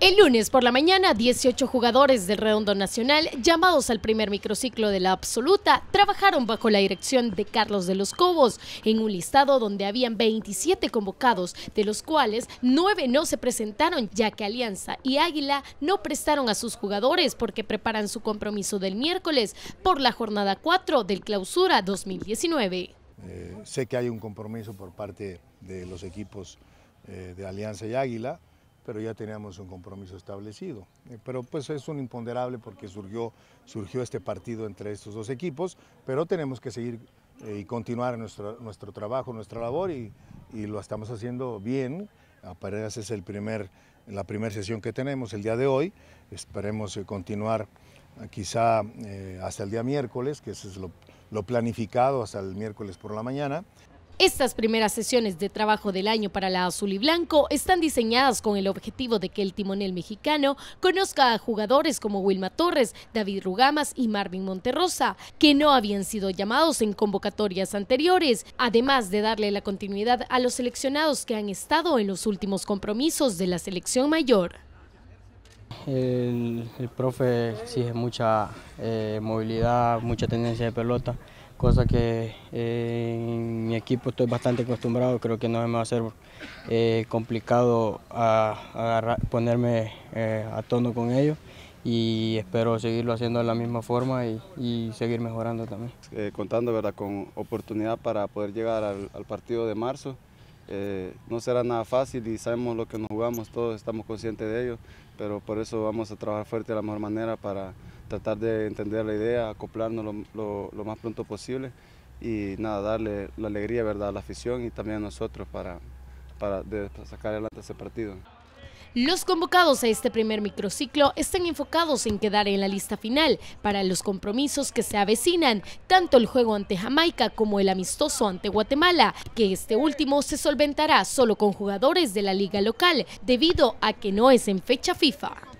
El lunes por la mañana, 18 jugadores del Redondo Nacional, llamados al primer microciclo de la Absoluta, trabajaron bajo la dirección de Carlos de los Cobos, en un listado donde habían 27 convocados, de los cuales 9 no se presentaron, ya que Alianza y Águila no prestaron a sus jugadores porque preparan su compromiso del miércoles por la jornada 4 del Clausura 2019. Eh, sé que hay un compromiso por parte de los equipos eh, de Alianza y Águila, pero ya teníamos un compromiso establecido. Eh, pero pues es un imponderable porque surgió, surgió este partido entre estos dos equipos, pero tenemos que seguir eh, y continuar nuestro, nuestro trabajo, nuestra labor y, lo estamos haciendo bien. Apenas es el primer, la primera sesión que tenemos el día de hoy. Esperemos eh, continuar quizá hasta el día miércoles, que eso es lo planificado hasta el miércoles por la mañana. Estas primeras sesiones de trabajo del año para la Azul y Blanco están diseñadas con el objetivo de que el timonel mexicano conozca a jugadores como Wilma Torres, David Rugamas y Marvin Monterrosa, que no habían sido llamados en convocatorias anteriores, además de darle la continuidad a los seleccionados que han estado en los últimos compromisos de la selección mayor el, profe exige mucha eh, movilidad, mucha tendencia de pelota, cosa que eh, en mi equipo estoy bastante acostumbrado, creo que no me va a ser eh, complicado ponerme a tono con ellos y espero seguirlo haciendo de la misma forma y, seguir mejorando también. contando ¿verdad? con oportunidad para poder llegar al partido de marzo. Eh, no será nada fácil y sabemos lo que nos jugamos, todos estamos conscientes de ello, pero por eso vamos a trabajar fuerte de la mejor manera para tratar de entender la idea, acoplarnos lo, más pronto posible y nada, darle la alegría ¿verdad? a la afición y también a nosotros para, para sacar adelante ese partido. Los convocados a este primer microciclo están enfocados en quedar en la lista final para los compromisos que se avecinan, tanto el juego ante Jamaica como el amistoso ante Guatemala, que este último se solventará solo con jugadores de la liga local, debido a que no es en fecha FIFA.